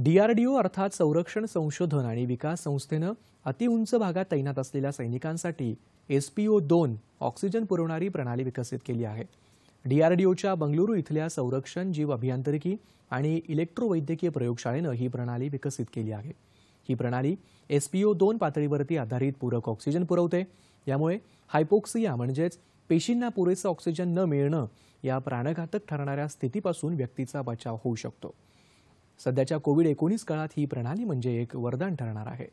DRDO अर्थात संरक्षण संशोधन आणि विकास संस्थेनं अतिउंच भागात तैनात असलेल्या सैनिकांसाठी ओ दोन ऑक्सिजन पुरवणारी प्रणाली विकसित केली आहे ओच्या बंगळुरू इथल्या संरक्षण जीव अभियांत्रिकी आणि इलेक्ट्रोवैद्यकीय प्रयोगशाळेनं ही प्रणाली विकसित केली आहे ही प्रणाली ओ दोन पातळीवरती आधारित पूरक ऑक्सिजन पुरवते यामुळे हायपोक्सिया म्हणजेच पेशींना पुरेसं ऑक्सिजन न मिळणं या प्राणघातक ठरणाऱ्या स्थितीपासून व्यक्तीचा बचाव होऊ शकतो सध्याच्या कोविड एकोणीस काळात ही प्रणाली म्हणजे एक वरदान ठरणार आहे